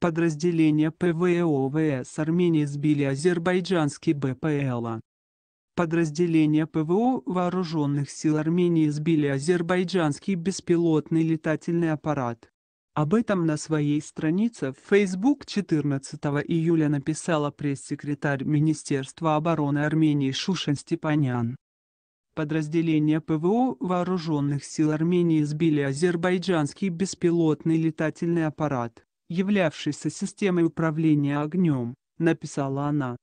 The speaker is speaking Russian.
Подразделения ПВОВС Армении сбили азербайджанский БПЛА. Подразделение ПВО Вооруженных сил Армении сбили азербайджанский беспилотный летательный аппарат. Об этом на своей странице в Facebook 14 июля написала пресс-секретарь Министерства обороны Армении Шушин Степанян. Подразделение ПВО Вооруженных сил Армении сбили азербайджанский беспилотный летательный аппарат являвшейся системой управления огнем, написала она.